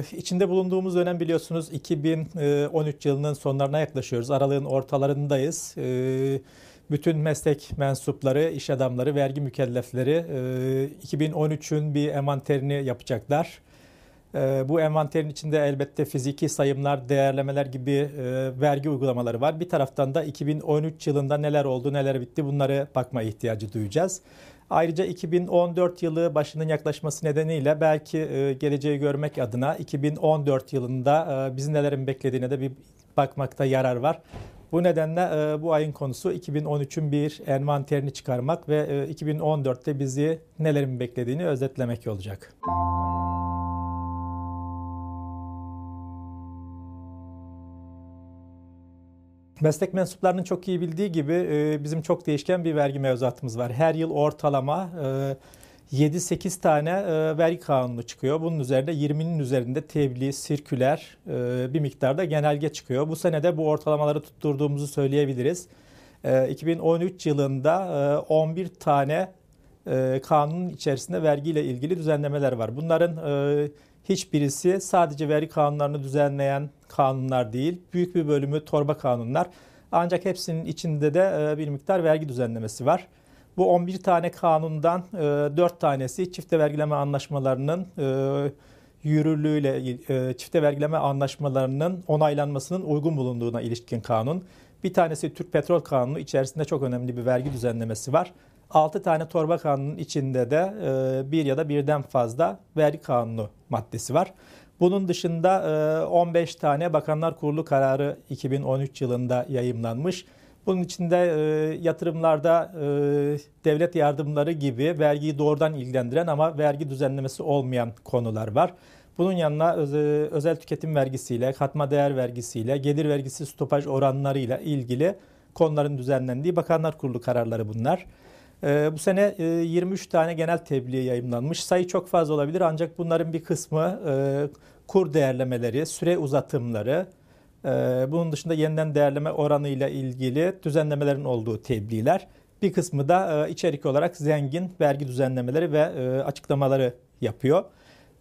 Ee, içinde bulunduğumuz dönem biliyorsunuz 2013 e, yılının sonlarına yaklaşıyoruz. Aralığın ortalarındayız. Ee, bütün meslek mensupları, iş adamları, vergi mükellefleri 2013'ün e, bir envanterini yapacaklar. Ee, bu envanterin içinde elbette fiziki sayımlar, değerlemeler gibi e, vergi uygulamaları var. Bir taraftan da 2013 yılında neler oldu, neler bitti bunları bakma ihtiyacı duyacağız. Ayrıca 2014 yılı başının yaklaşması nedeniyle belki e, geleceği görmek adına 2014 yılında e, bizi nelerin beklediğine de bir bakmakta yarar var. Bu nedenle e, bu ayın konusu 2013'ün bir envanterini çıkarmak ve 2014'te e, bizi nelerin beklediğini özetlemek olacak. Müzik Meslek mensuplarının çok iyi bildiği gibi e, bizim çok değişken bir vergi mevzuatımız var. Her yıl ortalama e, 7-8 tane e, vergi kanunu çıkıyor. Bunun üzerinde 20'nin üzerinde tebliğ, sirküler e, bir miktarda genelge çıkıyor. Bu sene de bu ortalamaları tutturduğumuzu söyleyebiliriz. 2013 e, yılında e, 11 tane kanunun içerisinde vergiyle ilgili düzenlemeler var. Bunların hiçbirisi sadece vergi kanunlarını düzenleyen kanunlar değil. Büyük bir bölümü torba kanunlar. Ancak hepsinin içinde de e, bir miktar vergi düzenlemesi var. Bu 11 tane kanundan 4 e, tanesi çifte vergileme anlaşmalarının e, yürürlüğüyle çifte vergileme anlaşmalarının onaylanmasının uygun bulunduğuna ilişkin kanun. Bir tanesi Türk Petrol Kanunu içerisinde çok önemli bir vergi düzenlemesi var. 6 tane torba kanunun içinde de e, bir ya da birden fazla vergi kanunu maddesi var. Bunun dışında 15 e, tane Bakanlar Kurulu kararı 2013 yılında yayımlanmış. Bunun içinde e, yatırımlarda devlet yardımları gibi vergiyi doğrudan ilgilendiren ama vergi düzenlemesi olmayan konular var. Bunun yanına özel tüketim vergisiyle, katma değer vergisiyle, gelir vergisi stopaj oranlarıyla ilgili konuların düzenlendiği Bakanlar Kurulu kararları bunlar. E, bu sene e, 23 tane genel tebliğ yayınlanmış. Sayı çok fazla olabilir ancak bunların bir kısmı e, kur değerlemeleri, süre uzatımları, e, bunun dışında yeniden değerleme oranı ile ilgili düzenlemelerin olduğu tebliğler. Bir kısmı da e, içerik olarak zengin vergi düzenlemeleri ve e, açıklamaları yapıyor.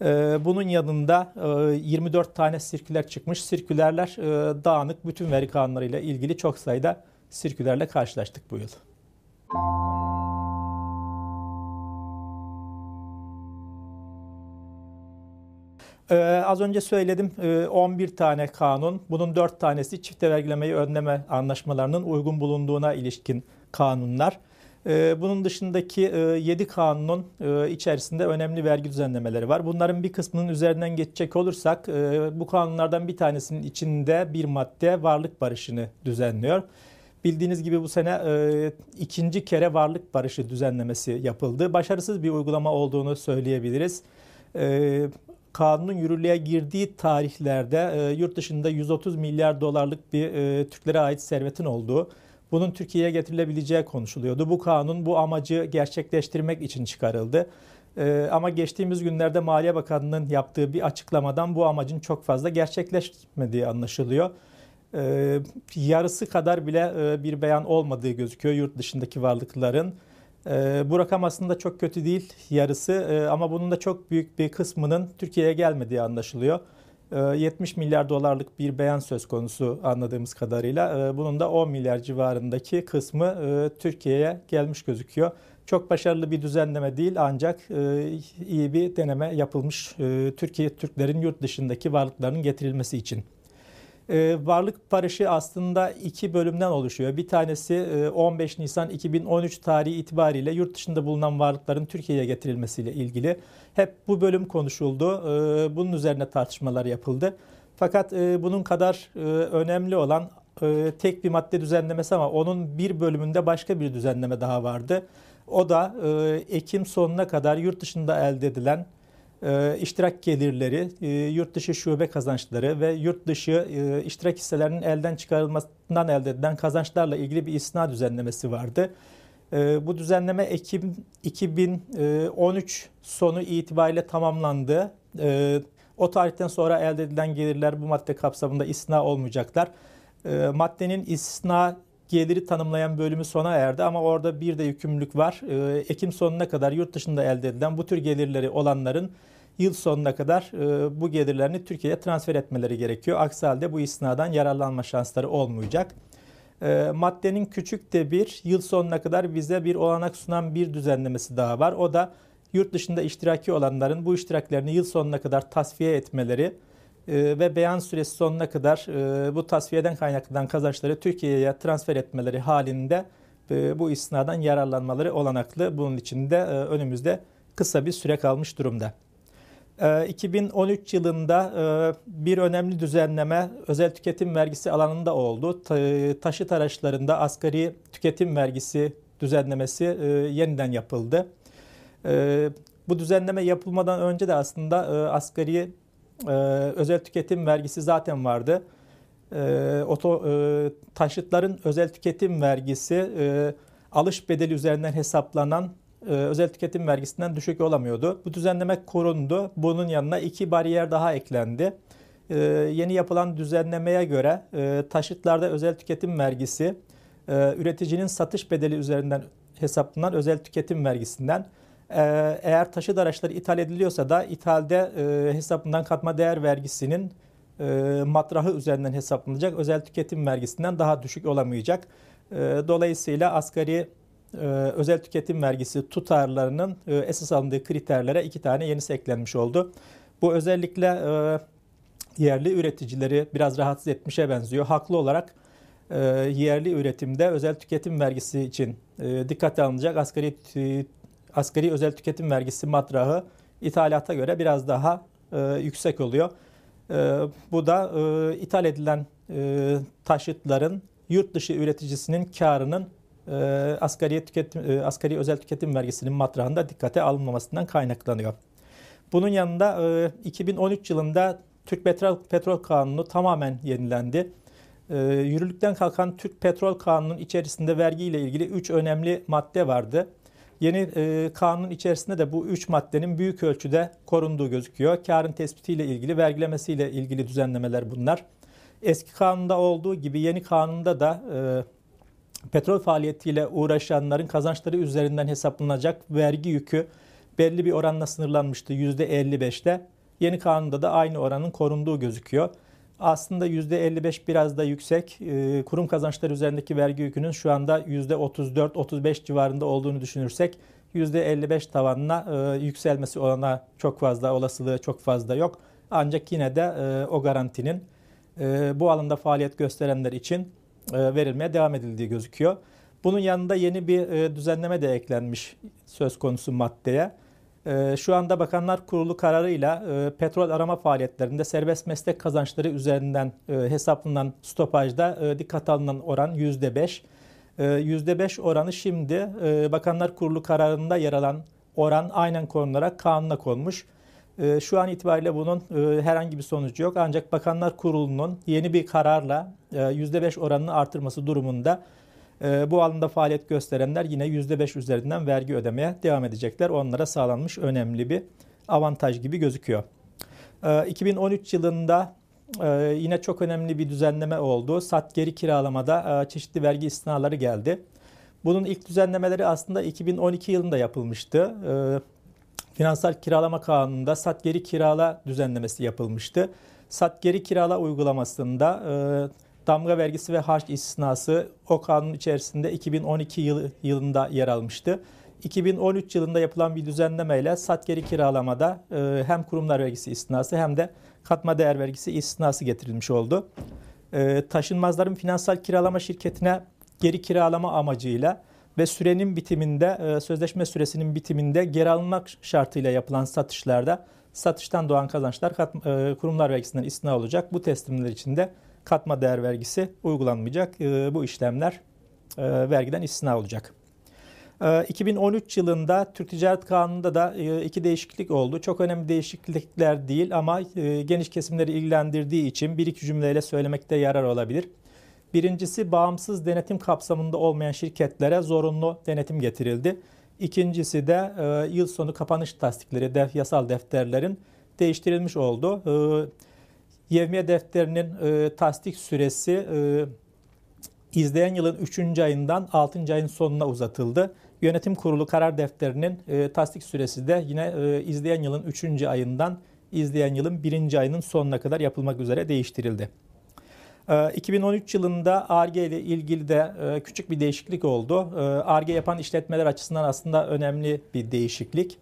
E, bunun yanında 24 e, tane sirküler çıkmış. Sirkülerler e, dağınık bütün veri kanunlarıyla ilgili çok sayıda sirkülerle karşılaştık bu yıl. Müzik Ee, az önce söyledim e, 11 tane kanun. Bunun 4 tanesi çifte vergilemeyi önleme anlaşmalarının uygun bulunduğuna ilişkin kanunlar. E, bunun dışındaki e, 7 kanunun e, içerisinde önemli vergi düzenlemeleri var. Bunların bir kısmının üzerinden geçecek olursak e, bu kanunlardan bir tanesinin içinde bir madde varlık barışını düzenliyor. Bildiğiniz gibi bu sene e, ikinci kere varlık barışı düzenlemesi yapıldı. Başarısız bir uygulama olduğunu söyleyebiliriz. E, kanunun yürürlüğe girdiği tarihlerde e, yurt dışında 130 milyar dolarlık bir e, Türklere ait servetin olduğu, bunun Türkiye'ye getirilebileceği konuşuluyordu. Bu kanun bu amacı gerçekleştirmek için çıkarıldı. E, ama geçtiğimiz günlerde Maliye Bakanlığının yaptığı bir açıklamadan bu amacın çok fazla gerçekleşmediği anlaşılıyor. E, yarısı kadar bile e, bir beyan olmadığı gözüküyor yurt dışındaki varlıkların. Ee, bu rakam aslında çok kötü değil yarısı ee, ama bunun da çok büyük bir kısmının Türkiye'ye gelmediği anlaşılıyor. Ee, 70 milyar dolarlık bir beyan söz konusu anladığımız kadarıyla. Ee, bunun da 10 milyar civarındaki kısmı e, Türkiye'ye gelmiş gözüküyor. Çok başarılı bir düzenleme değil ancak e, iyi bir deneme yapılmış e, Türkiye Türklerin yurt dışındaki varlıklarının getirilmesi için. E, varlık barışı aslında iki bölümden oluşuyor. Bir tanesi e, 15 Nisan 2013 tarihi itibariyle yurt dışında bulunan varlıkların Türkiye'ye getirilmesiyle ilgili. Hep bu bölüm konuşuldu. E, bunun üzerine tartışmalar yapıldı. Fakat e, bunun kadar e, önemli olan e, tek bir madde düzenlemesi ama onun bir bölümünde başka bir düzenleme daha vardı. O da e, Ekim sonuna kadar yurt dışında elde edilen e, iştirak gelirleri, e, yurt dışı şube kazançları ve yurt dışı e, iştirak hisselerinin elden çıkarılmasından elde edilen kazançlarla ilgili bir isna düzenlemesi vardı. E, bu düzenleme Ekim 2013 sonu itibariyle tamamlandı. E, o tarihten sonra elde edilen gelirler bu madde kapsamında isna olmayacaklar. maddenin isna geliri tanımlayan bölümü sona erdi ama orada bir de yükümlülük var. Ee, Ekim sonuna kadar yurt dışında elde edilen bu tür gelirleri olanların yıl sonuna kadar e, bu gelirlerini Türkiye'ye transfer etmeleri gerekiyor. Aksi halde bu isnadan yararlanma şansları olmayacak. Ee, maddenin küçük de bir yıl sonuna kadar bize bir olanak sunan bir düzenlemesi daha var. O da yurt dışında iştiraki olanların bu iştiraklerini yıl sonuna kadar tasfiye etmeleri ee, ve beyan süresi sonuna kadar e, bu tasfiyeden kaynaklanan kazançları Türkiye'ye transfer etmeleri halinde e, bu istisnadan yararlanmaları olanaklı. Bunun için de e, önümüzde kısa bir süre kalmış durumda. 2013 yılında bir önemli düzenleme özel tüketim vergisi alanında oldu. Taşıt araçlarında asgari tüketim vergisi düzenlemesi yeniden yapıldı. Bu düzenleme yapılmadan önce de aslında asgari e, özel tüketim vergisi zaten vardı. E, oto, e, taşıtların özel tüketim vergisi e, alış bedeli üzerinden hesaplanan e, özel tüketim vergisinden düşük olamıyordu. Bu düzenleme korundu. Bunun yanına iki bariyer daha eklendi. E, yeni yapılan düzenlemeye göre e, taşıtlarda özel tüketim vergisi e, üreticinin satış bedeli üzerinden hesaplanan özel tüketim vergisinden ee, eğer taşıt araçları ithal ediliyorsa da ithalde e, hesabından katma değer vergisinin e, matrahı üzerinden hesaplanacak. Özel tüketim vergisinden daha düşük olamayacak. E, dolayısıyla asgari e, özel tüketim vergisi tutarlarının e, esas alındığı kriterlere iki tane yenisi eklenmiş oldu. Bu özellikle e, yerli üreticileri biraz rahatsız etmişe benziyor. Haklı olarak e, yerli üretimde özel tüketim vergisi için e, dikkate alınacak asgari asgari özel tüketim vergisi matrahı ithalata göre biraz daha e, yüksek oluyor. E, bu da e, ithal edilen e, taşıtların yurt dışı üreticisinin karının e, asgari, tüketim, e, asgari özel tüketim vergisinin matrahında dikkate alınmamasından kaynaklanıyor. Bunun yanında e, 2013 yılında Türk Petrol, Petrol Kanunu tamamen yenilendi. E, yürürlükten kalkan Türk Petrol Kanunu'nun içerisinde vergiyle ilgili 3 önemli madde vardı. Yeni e, kanunun içerisinde de bu üç maddenin büyük ölçüde korunduğu gözüküyor. Karın tespitiyle ilgili, vergilemesiyle ilgili düzenlemeler bunlar. Eski kanunda olduğu gibi yeni kanunda da e, petrol faaliyetiyle uğraşanların kazançları üzerinden hesaplanacak vergi yükü belli bir oranla sınırlanmıştı %55'te. Yeni kanunda da aynı oranın korunduğu gözüküyor. Aslında %55 biraz da yüksek. Ee, kurum kazançları üzerindeki vergi yükünün şu anda %34-35 civarında olduğunu düşünürsek %55 tavanına e, yükselmesi olana çok fazla olasılığı çok fazla yok. Ancak yine de e, o garantinin e, bu alanda faaliyet gösterenler için verilmeye devam edildiği gözüküyor. Bunun yanında yeni bir düzenleme de eklenmiş söz konusu maddeye. Ee, şu anda Bakanlar Kurulu kararıyla e, petrol arama faaliyetlerinde serbest meslek kazançları üzerinden e, hesaplanan stopajda e, dikkat alınan oran yüzde beş. Yüzde beş oranı şimdi Bakanlar Kurulu kararında yer alan oran aynen konularak kanuna konmuş. Şu an itibariyle bunun herhangi bir sonucu yok. Ancak Bakanlar Kurulu'nun yeni bir kararla yüzde beş oranını artırması durumunda ee, bu alanda faaliyet gösterenler yine %5 üzerinden vergi ödemeye devam edecekler. Onlara sağlanmış önemli bir avantaj gibi gözüküyor. 2013 ee, yılında e, yine çok önemli bir düzenleme oldu. Sat geri kiralamada e, çeşitli vergi istinaları geldi. Bunun ilk düzenlemeleri aslında 2012 yılında yapılmıştı. Ee, finansal Kiralama Kanunu'nda sat geri kirala düzenlemesi yapılmıştı. Sat geri kirala uygulamasında e, damga vergisi ve harç istisnası o kanun içerisinde 2012 yıl, yılında yer almıştı. 2013 yılında yapılan bir düzenlemeyle sat geri kiralamada e, hem kurumlar vergisi istinası hem de katma değer vergisi istinası getirilmiş oldu. E, taşınmazların finansal kiralama şirketine geri kiralama amacıyla ve sürenin bitiminde, e, sözleşme süresinin bitiminde geri alınmak şartıyla yapılan satışlarda satıştan doğan kazançlar kat, e, kurumlar vergisinden istina olacak. Bu teslimler için de katma değer vergisi uygulanmayacak. Ee, bu işlemler e, vergiden istisna olacak. 2013 ee, yılında Türk Ticaret Kanunu'nda da e, iki değişiklik oldu. Çok önemli değişiklikler değil ama e, geniş kesimleri ilgilendirdiği için bir iki cümleyle söylemekte yarar olabilir. Birincisi bağımsız denetim kapsamında olmayan şirketlere zorunlu denetim getirildi. İkincisi de yıl sonu kapanış tasdikleri, def, yasal defterlerin değiştirilmiş oldu. Yevmiye defterinin e, tasdik süresi e, izleyen yılın 3. ayından 6. ayın sonuna uzatıldı. Yönetim kurulu karar defterinin e, tasdik süresi de yine e, izleyen yılın 3. ayından izleyen yılın 1. ayının sonuna kadar yapılmak üzere değiştirildi. 2013 e, yılında ARGE ile ilgili de e, küçük bir değişiklik oldu. ARGE yapan işletmeler açısından aslında önemli bir değişiklik.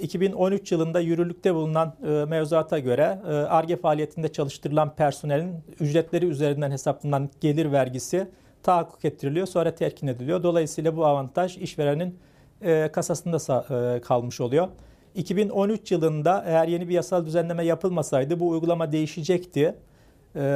2013 ee, yılında yürürlükte bulunan e, mevzuata göre ARGE e faaliyetinde çalıştırılan personelin ücretleri üzerinden hesaplanan gelir vergisi tahakkuk ettiriliyor sonra terkin ediliyor. Dolayısıyla bu avantaj işverenin e, kasasında kalmış oluyor. 2013 yılında eğer yeni bir yasal düzenleme yapılmasaydı bu uygulama değişecekti.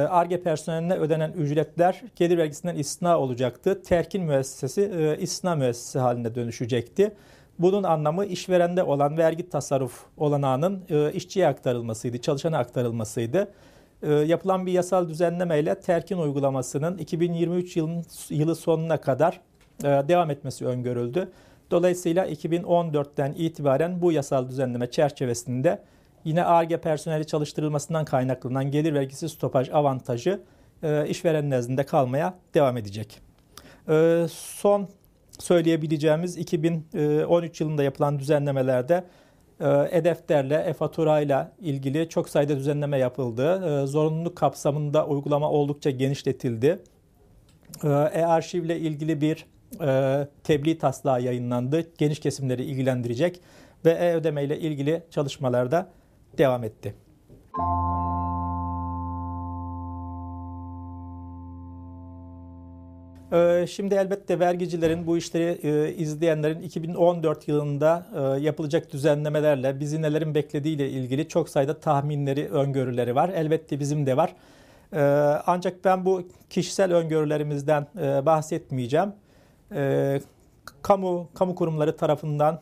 ARGE personeline ödenen ücretler gelir vergisinden istisna olacaktı. Terkin müessesesi istisna müessesesi haline dönüşecekti. Bunun anlamı işverende olan vergi tasarruf olanağının e, işçiye aktarılmasıydı, çalışana aktarılmasıydı. E, yapılan bir yasal düzenlemeyle terkin uygulamasının 2023 yılın, yılı sonuna kadar e, devam etmesi öngörüldü. Dolayısıyla 2014'ten itibaren bu yasal düzenleme çerçevesinde yine ARGE personeli çalıştırılmasından kaynaklanan gelir vergisi stopaj avantajı e, nezdinde kalmaya devam edecek. son söyleyebileceğimiz 2013 e, yılında yapılan düzenlemelerde e-defterle, e e-faturayla ilgili çok sayıda düzenleme yapıldı. E, zorunluluk kapsamında uygulama oldukça genişletildi. e arşiv ile ilgili bir e, tebliğ taslağı yayınlandı. Geniş kesimleri ilgilendirecek ve e-ödeme ile ilgili çalışmalar da devam etti. Müzik Ee, şimdi elbette vergicilerin bu işleri e, izleyenlerin 2014 yılında e, yapılacak düzenlemelerle bizi nelerin beklediğiyle ilgili çok sayıda tahminleri, öngörüleri var. Elbette bizim de var. Ee, ancak ben bu kişisel öngörülerimizden e, bahsetmeyeceğim. Ee, kamu, kamu kurumları tarafından,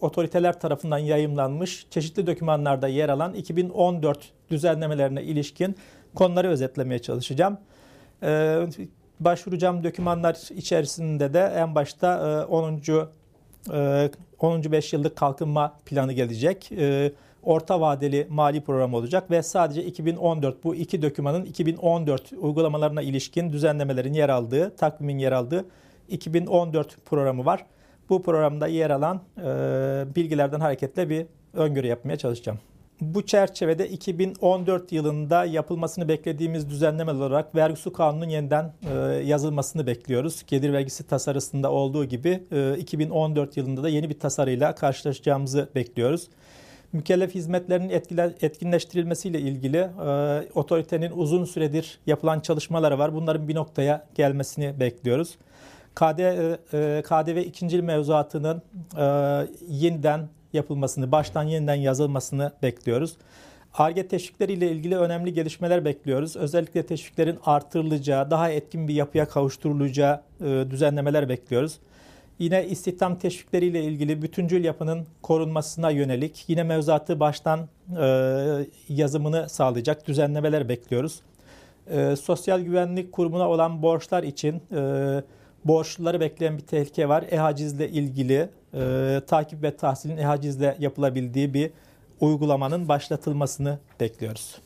otoriteler tarafından yayımlanmış çeşitli dokümanlarda yer alan 2014 düzenlemelerine ilişkin konuları özetlemeye çalışacağım. Başvuracağım dokümanlar içerisinde de en başta 10. 10. 5 yıllık kalkınma planı gelecek. E, orta vadeli mali program olacak ve sadece 2014 bu iki dokümanın 2014 uygulamalarına ilişkin düzenlemelerin yer aldığı, takvimin yer aldığı 2014 programı var. Bu programda yer alan e, bilgilerden hareketle bir öngörü yapmaya çalışacağım. Bu çerçevede 2014 yılında yapılmasını beklediğimiz düzenleme olarak vergisi kanunun yeniden e, yazılmasını bekliyoruz. Gelir vergisi tasarısında olduğu gibi e, 2014 yılında da yeni bir tasarıyla karşılaşacağımızı bekliyoruz. Mükellef hizmetlerinin etkiler, etkinleştirilmesiyle ilgili e, otoritenin uzun süredir yapılan çalışmaları var. Bunların bir noktaya gelmesini bekliyoruz. KD, e, e, KDV ikinci mevzuatının e, yeniden yapılmasını, baştan yeniden yazılmasını bekliyoruz. ARGE teşvikleriyle ilgili önemli gelişmeler bekliyoruz. Özellikle teşviklerin artırılacağı, daha etkin bir yapıya kavuşturulacağı e, düzenlemeler bekliyoruz. Yine istihdam teşvikleriyle ilgili bütüncül yapının korunmasına yönelik yine mevzuatı baştan e, yazımını sağlayacak düzenlemeler bekliyoruz. E, Sosyal Güvenlik Kurumu'na olan borçlar için e, Borçluları bekleyen bir tehlike var. E-hacizle ilgili e, takip ve tahsilin e-hacizle yapılabildiği bir uygulamanın başlatılmasını bekliyoruz.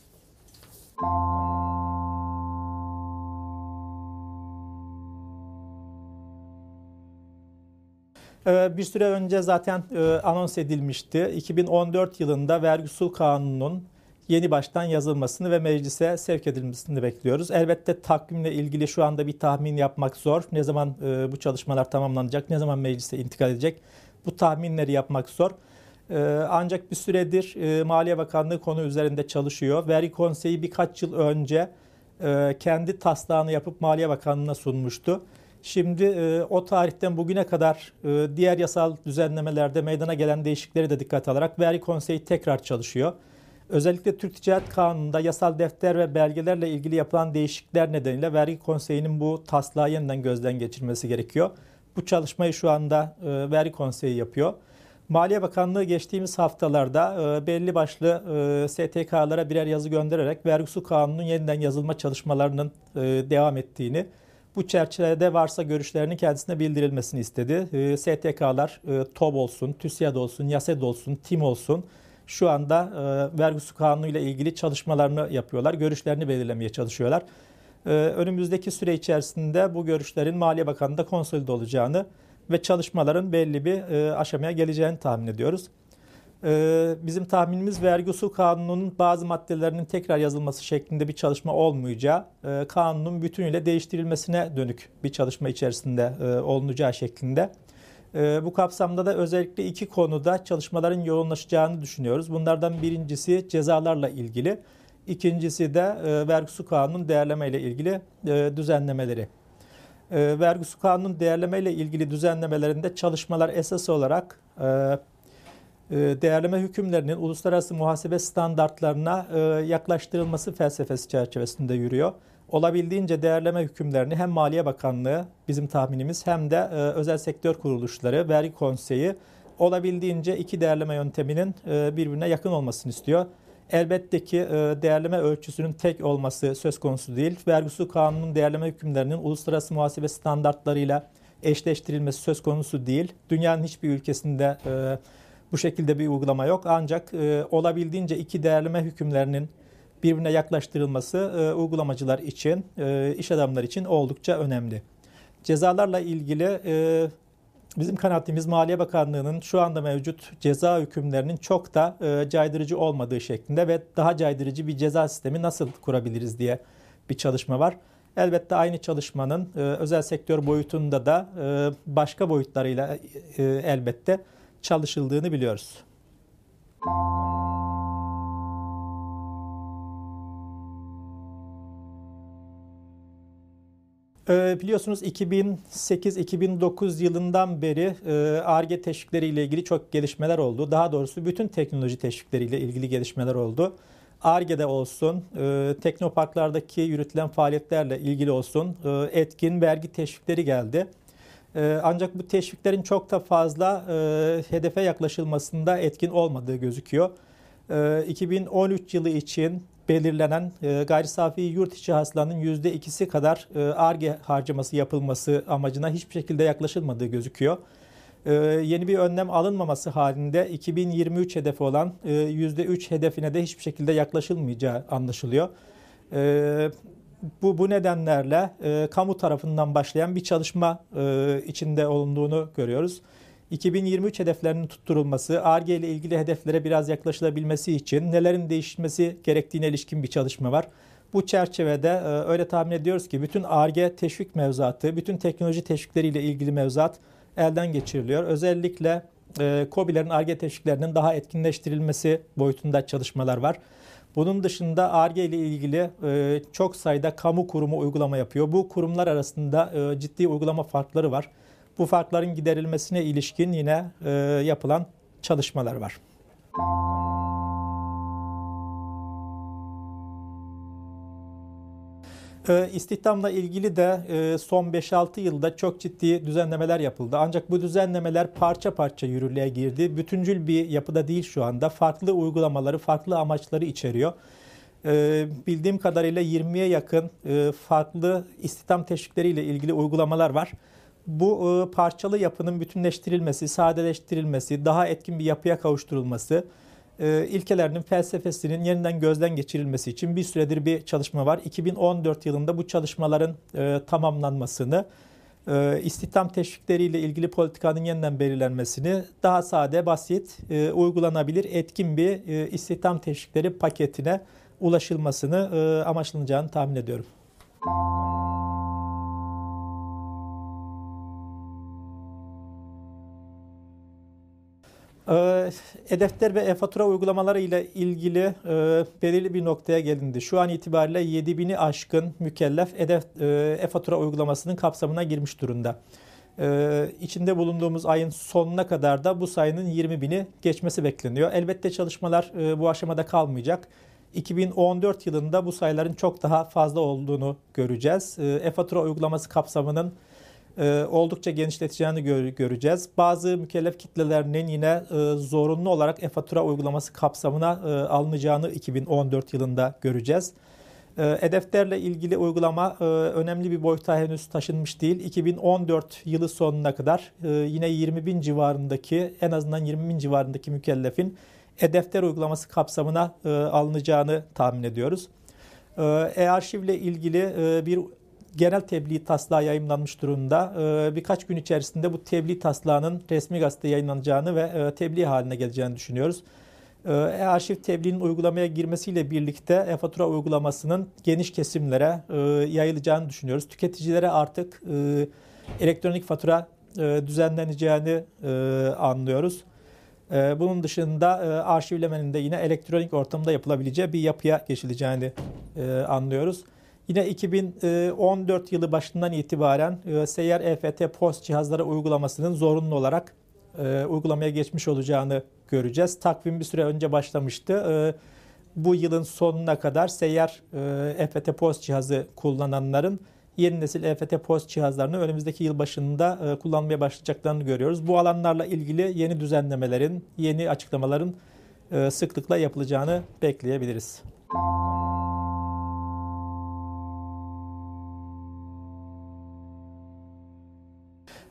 E, bir süre önce zaten e, anons edilmişti. 2014 yılında vergi su kanununun yeni baştan yazılmasını ve meclise sevk edilmesini bekliyoruz. Elbette takvimle ilgili şu anda bir tahmin yapmak zor. Ne zaman e, bu çalışmalar tamamlanacak, ne zaman meclise intikal edecek bu tahminleri yapmak zor. E, ancak bir süredir e, Maliye Bakanlığı konu üzerinde çalışıyor. Veri Konseyi birkaç yıl önce e, kendi taslağını yapıp Maliye Bakanlığı'na sunmuştu. Şimdi e, o tarihten bugüne kadar e, diğer yasal düzenlemelerde meydana gelen değişikleri de dikkate alarak Veri Konseyi tekrar çalışıyor. Özellikle Türk Ticaret Kanunu'nda yasal defter ve belgelerle ilgili yapılan değişiklikler nedeniyle Vergi Konseyi'nin bu taslağı yeniden gözden geçirmesi gerekiyor. Bu çalışmayı şu anda e, Vergi Konseyi yapıyor. Maliye Bakanlığı geçtiğimiz haftalarda e, belli başlı e, STK'lara birer yazı göndererek vergi su kanunun yeniden yazılma çalışmalarının e, devam ettiğini, bu çerçevede varsa görüşlerini kendisine bildirilmesini istedi. E, STK'lar e, TOB olsun, TÜSİAD olsun, YASED olsun, TİM olsun, şu anda e, vergisi kanunu ile ilgili çalışmalarını yapıyorlar. Görüşlerini belirlemeye çalışıyorlar. E, önümüzdeki süre içerisinde bu görüşlerin Maliye Bakanlığı'nda konsolide olacağını ve çalışmaların belli bir e, aşamaya geleceğini tahmin ediyoruz. E, bizim tahminimiz vergi usul kanununun bazı maddelerinin tekrar yazılması şeklinde bir çalışma olmayacağı, e, kanunun bütünüyle değiştirilmesine dönük bir çalışma içerisinde e, olunacağı şeklinde. Ee, bu kapsamda da özellikle iki konuda çalışmaların yoğunlaşacağını düşünüyoruz. Bunlardan birincisi cezalarla ilgili, ikincisi de e, vergisi kanunun değerlemeyle ilgili e, düzenlemeleri. E, vergisi kanunun değerlemeyle ilgili düzenlemelerinde çalışmalar esas olarak değerleme hükümlerinin uluslararası muhasebe standartlarına yaklaştırılması felsefesi çerçevesinde yürüyor olabildiğince değerleme hükümlerini hem Maliye Bakanlığı bizim tahminimiz hem de e, özel sektör kuruluşları, vergi konseyi olabildiğince iki değerleme yönteminin e, birbirine yakın olmasını istiyor. Elbette ki e, değerleme ölçüsünün tek olması söz konusu değil. Vergisi kanunun değerleme hükümlerinin uluslararası muhasebe standartlarıyla eşleştirilmesi söz konusu değil. Dünyanın hiçbir ülkesinde e, bu şekilde bir uygulama yok. Ancak e, olabildiğince iki değerleme hükümlerinin birbirine yaklaştırılması e, uygulamacılar için, e, iş adamları için oldukça önemli. Cezalarla ilgili e, bizim kanaatimiz Maliye Bakanlığı'nın şu anda mevcut ceza hükümlerinin çok da e, caydırıcı olmadığı şeklinde ve daha caydırıcı bir ceza sistemi nasıl kurabiliriz diye bir çalışma var. Elbette aynı çalışmanın e, özel sektör boyutunda da e, başka boyutlarıyla e, e elbette çalışıldığını biliyoruz. Müzik Ee, biliyorsunuz 2008-2009 yılından beri ARGE e, ile ilgili çok gelişmeler oldu. Daha doğrusu bütün teknoloji teşvikleri ile ilgili gelişmeler oldu. ARGE'de olsun, e, teknoparklardaki yürütülen faaliyetlerle ilgili olsun e, etkin vergi teşvikleri geldi. E, ancak bu teşviklerin çok da fazla hedefe yaklaşılmasında etkin olmadığı gözüküyor. 2013 yılı için belirlenen e, gayri safi yurt içi hasılanın %2'si kadar ARGE e harcaması yapılması amacına hiçbir şekilde yaklaşılmadığı gözüküyor. E, yeni bir önlem alınmaması halinde 2023 hedefi olan e, %3 hedefine de hiçbir şekilde yaklaşılmayacağı anlaşılıyor. E, bu, bu nedenlerle e, kamu tarafından başlayan bir çalışma e, içinde olunduğunu görüyoruz. 2023 hedeflerinin tutturulması, ARGE ile ilgili hedeflere biraz yaklaşılabilmesi için nelerin değişmesi gerektiğine ilişkin bir çalışma var. Bu çerçevede e, öyle tahmin ediyoruz ki bütün ARGE teşvik mevzuatı, bütün teknoloji teşvikleriyle ilgili mevzuat elden geçiriliyor. Özellikle e, COBİ'lerin ARGE teşviklerinin daha etkinleştirilmesi boyutunda çalışmalar var. Bunun dışında ARGE ile ilgili e, çok sayıda kamu kurumu uygulama yapıyor. Bu kurumlar arasında ciddi uygulama farkları var. Bu farkların giderilmesine ilişkin yine e, yapılan çalışmalar var. E, istihdamla ilgili de e, son 5-6 yılda çok ciddi düzenlemeler yapıldı. Ancak bu düzenlemeler parça parça yürürlüğe girdi. Bütüncül bir yapıda değil şu anda. Farklı uygulamaları, farklı amaçları içeriyor. E, bildiğim kadarıyla 20'ye yakın e, farklı istihdam teşvikleriyle ilgili uygulamalar var bu e, parçalı yapının bütünleştirilmesi, sadeleştirilmesi, daha etkin bir yapıya kavuşturulması, e, ilkelerinin felsefesinin yeniden gözden geçirilmesi için bir süredir bir çalışma var. 2014 yılında bu çalışmaların e, tamamlanmasını, istihdam teşvikleriyle ilgili politikanın yeniden belirlenmesini, daha sade, basit, uygulanabilir, etkin bir istihdam teşvikleri paketine ulaşılmasını amaçlanacağını tahmin ediyorum. Müzik Ee, edefter ve e-fatura uygulamaları ile ilgili e, belirli bir noktaya gelindi. Şu an itibariyle 7000'i aşkın mükellef e, e-fatura uygulamasının kapsamına girmiş durumda. E, içinde bulunduğumuz ayın sonuna kadar da bu sayının 20.000'i geçmesi bekleniyor. Elbette çalışmalar e, bu aşamada kalmayacak. 2014 yılında bu sayıların çok daha fazla olduğunu göreceğiz. Ee, e-fatura uygulaması kapsamının e, oldukça genişleteceğini gör, göreceğiz. Bazı mükellef kitlelerinin yine e, zorunlu olarak e-fatura uygulaması kapsamına e, alınacağını 2014 yılında göreceğiz. E, e-defterle ilgili uygulama e, önemli bir boyuta henüz taşınmış değil. 2014 yılı sonuna kadar e, yine 20 bin civarındaki en azından 20 bin civarındaki mükellefin e-defter uygulaması kapsamına e, alınacağını tahmin ediyoruz. E, e-arşivle ilgili e, bir genel tebliğ taslağı yayınlanmış durumda. E, birkaç gün içerisinde bu tebliğ taslağının resmi gazete yayınlanacağını ve e, tebliğ haline geleceğini düşünüyoruz. Ee, e-arşiv tebliğinin uygulamaya girmesiyle birlikte e-fatura uygulamasının geniş kesimlere e, yayılacağını düşünüyoruz. Tüketicilere artık e, elektronik fatura düzenleneceğini anlıyoruz. bunun dışında arşivlemenin de yine elektronik ortamda yapılabileceği bir yapıya geçileceğini e, anlıyoruz. Yine 2014 e, yılı başından itibaren e, seyyar EFT post cihazlara uygulamasının zorunlu olarak e, uygulamaya geçmiş olacağını göreceğiz. Takvim bir süre önce başlamıştı. Bu yılın sonuna kadar seyyar EFT post cihazı kullananların yeni nesil EFT post cihazlarını önümüzdeki yıl başında kullanmaya başlayacaklarını görüyoruz. Bu alanlarla ilgili yeni düzenlemelerin, yeni açıklamaların sıklıkla yapılacağını bekleyebiliriz. Müzik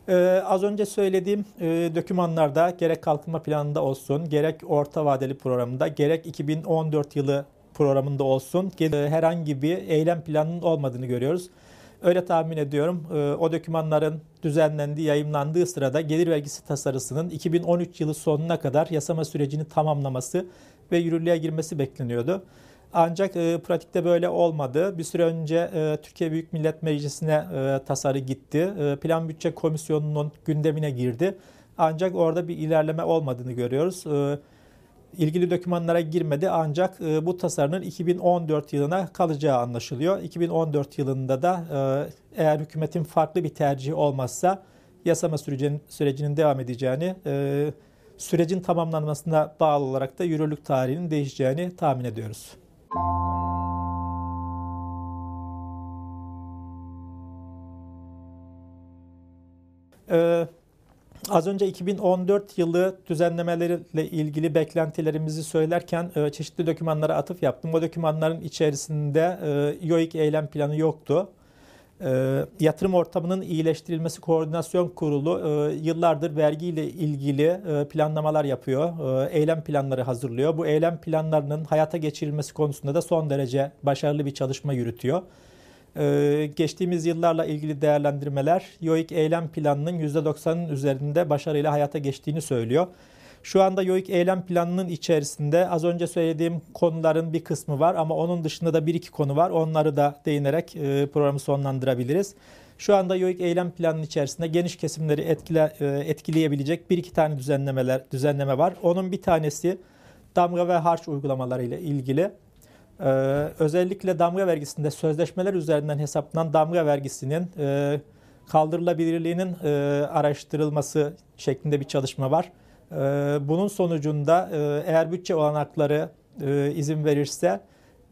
Ee, az önce söylediğim e, dokümanlarda gerek kalkınma planında olsun, gerek orta vadeli programında, gerek 2014 yılı programında olsun e, herhangi bir eylem planının olmadığını görüyoruz. Öyle tahmin ediyorum. E, o dokümanların düzenlendiği, yayınlandığı sırada gelir vergisi tasarısının 2013 yılı sonuna kadar yasama sürecini tamamlaması ve yürürlüğe girmesi bekleniyordu. Ancak e, pratikte böyle olmadı. Bir süre önce e, Türkiye Büyük Millet Meclisi'ne e, tasarı gitti. E, Plan Bütçe Komisyonu'nun gündemine girdi. Ancak orada bir ilerleme olmadığını görüyoruz. E, ilgili dokümanlara girmedi ancak e, bu tasarının 2014 yılına kalacağı anlaşılıyor. 2014 yılında da e, eğer hükümetin farklı bir tercihi olmazsa yasama sürecinin, sürecinin devam edeceğini, e, sürecin tamamlanmasına bağlı olarak da yürürlük tarihinin değişeceğini tahmin ediyoruz. Ee, az önce 2014 yılı düzenlemeleriyle ilgili beklentilerimizi söylerken e, çeşitli dokümanlara atıf yaptım. Bu dokümanların içerisinde e, YOİK eylem planı yoktu. E, yatırım ortamının iyileştirilmesi koordinasyon kurulu e, yıllardır vergiyle ilgili e, planlamalar yapıyor. E, eylem planları hazırlıyor. Bu eylem planlarının hayata geçirilmesi konusunda da son derece başarılı bir çalışma yürütüyor. Ee, geçtiğimiz yıllarla ilgili değerlendirmeler YOİK eylem planının %90'ın üzerinde başarıyla hayata geçtiğini söylüyor. Şu anda YÖİK eylem planının içerisinde az önce söylediğim konuların bir kısmı var ama onun dışında da bir iki konu var. Onları da değinerek e, programı sonlandırabiliriz. Şu anda YÖİK eylem planının içerisinde geniş kesimleri etkile, e, etkileyebilecek bir iki tane düzenlemeler düzenleme var. Onun bir tanesi damga ve harç uygulamaları ile ilgili. Ee, özellikle damga vergisinde sözleşmeler üzerinden hesaplanan damga vergisinin e, kaldırılabilirliğinin e, araştırılması şeklinde bir çalışma var. Ee, bunun sonucunda e, eğer bütçe olanakları e, izin verirse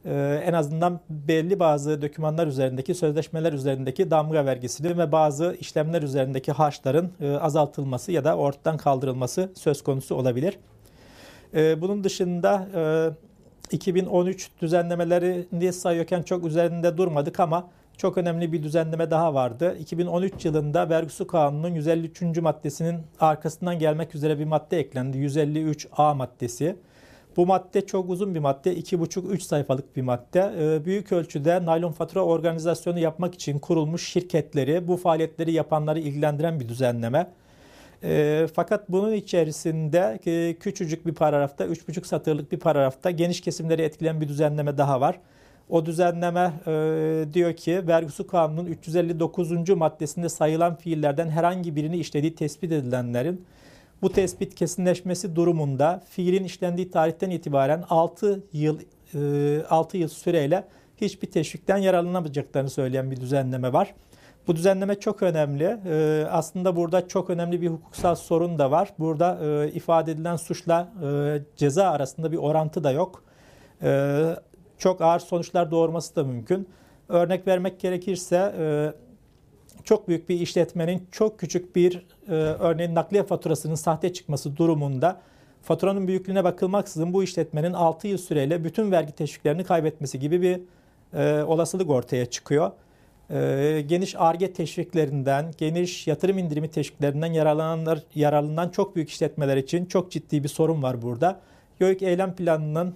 e, en azından belli bazı dokümanlar üzerindeki, sözleşmeler üzerindeki damga vergisinin ve bazı işlemler üzerindeki harçların azaltılması ya da ortadan kaldırılması söz konusu olabilir. Bunun dışında 2013 düzenlemelerini sayıyorken çok üzerinde durmadık ama çok önemli bir düzenleme daha vardı. 2013 yılında vergisi Kanununun 153. maddesinin arkasından gelmek üzere bir madde eklendi. 153A maddesi. Bu madde çok uzun bir madde. 2,5-3 sayfalık bir madde. Ee, büyük ölçüde naylon fatura organizasyonu yapmak için kurulmuş şirketleri, bu faaliyetleri yapanları ilgilendiren bir düzenleme. Ee, fakat bunun içerisinde e, küçücük bir paragrafta, 3,5 satırlık bir paragrafta geniş kesimleri etkileyen bir düzenleme daha var. O düzenleme e, diyor ki vergisi kanunun 359. maddesinde sayılan fiillerden herhangi birini işlediği tespit edilenlerin bu tespit kesinleşmesi durumunda fiilin işlendiği tarihten itibaren 6 yıl e, 6 yıl süreyle hiçbir teşvikten yararlanamayacaklarını söyleyen bir düzenleme var. Bu düzenleme çok önemli. E, aslında burada çok önemli bir hukuksal sorun da var. Burada e, ifade edilen suçla e, ceza arasında bir orantı da yok. E, çok ağır sonuçlar doğurması da mümkün. Örnek vermek gerekirse e, çok büyük bir işletmenin çok küçük bir e, örneğin nakliye faturasının sahte çıkması durumunda faturanın büyüklüğüne bakılmaksızın bu işletmenin 6 yıl süreyle bütün vergi teşviklerini kaybetmesi gibi bir e, olasılık ortaya çıkıyor. geniş ARGE teşviklerinden, geniş yatırım indirimi teşviklerinden yararlananlar, yararlanan çok büyük işletmeler için çok ciddi bir sorun var burada. YÖİK eylem planının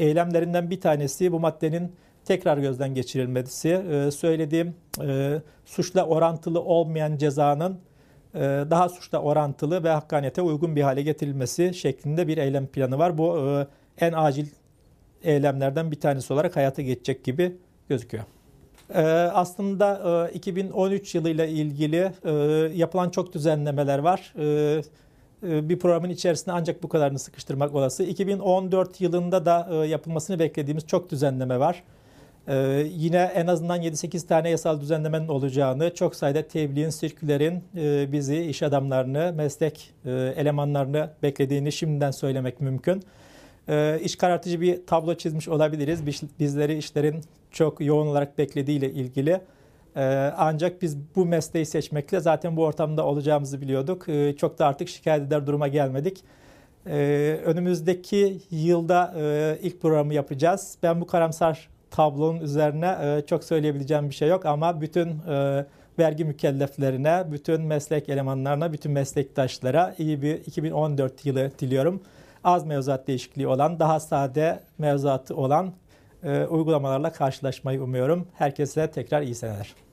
eylemlerinden bir tanesi bu maddenin tekrar gözden geçirilmesi. E, söylediğim e, suçla orantılı olmayan cezanın e, daha suçla orantılı ve hakkaniyete uygun bir hale getirilmesi şeklinde bir eylem planı var. Bu e, en acil eylemlerden bir tanesi olarak hayata geçecek gibi gözüküyor. Ee, aslında e, 2013 yılıyla ilgili e, yapılan çok düzenlemeler var. E, e, bir programın içerisinde ancak bu kadarını sıkıştırmak olası. 2014 yılında da e, yapılmasını beklediğimiz çok düzenleme var. E, yine en azından 7-8 tane yasal düzenlemenin olacağını, çok sayıda tebliğin, sirkülerin bizi, iş adamlarını, meslek elemanlarını beklediğini şimdiden söylemek mümkün. İş iş karartıcı bir tablo çizmiş olabiliriz. Bizleri işlerin çok yoğun olarak beklediğiyle ilgili. Ee, ancak biz bu mesleği seçmekle zaten bu ortamda olacağımızı biliyorduk. Ee, çok da artık şikayet eder duruma gelmedik. Ee, önümüzdeki yılda e, ilk programı yapacağız. Ben bu karamsar tablonun üzerine e, çok söyleyebileceğim bir şey yok ama bütün e, vergi mükelleflerine, bütün meslek elemanlarına, bütün meslektaşlara iyi bir 2014 yılı diliyorum. Az mevzuat değişikliği olan, daha sade mevzuatı olan e, uygulamalarla karşılaşmayı umuyorum. Herkese tekrar iyi seneler.